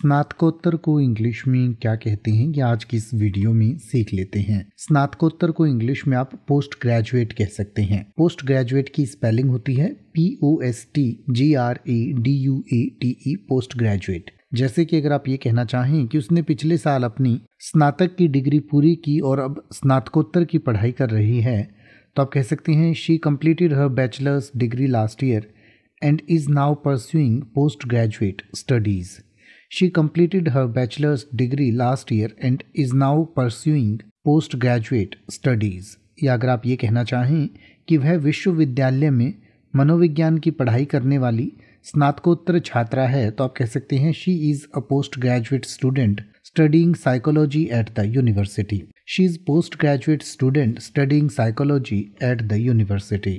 स्नातकोत्तर को इंग्लिश में क्या कहते हैं ये आज की इस वीडियो में सीख लेते हैं स्नातकोत्तर को इंग्लिश में आप पोस्ट ग्रेजुएट कह सकते हैं पोस्ट ग्रेजुएट की स्पेलिंग होती है P O S T G R A D U A T E e, post graduate जैसे कि अगर आप ये कहना चाहें कि उसने पिछले साल अपनी स्नातक की डिग्री पूरी की और अब स्नातकोत्तर की पढ़ाई कर रही है तो आप कह सकते हैं she completed her bachelor's degree last year and is now pursuing post graduate studies She completed her bachelor's degree last year and is now pursuing postgraduate studies. या अगर आप ये कहना चाहें कि वह विश्वविद्यालय में मनोविज्ञान की पढ़ाई करने वाली स्नातकोत्तर छात्रा है तो आप कह सकते हैं she is a post graduate student studying psychology at the university she is post graduate student studying psychology at the university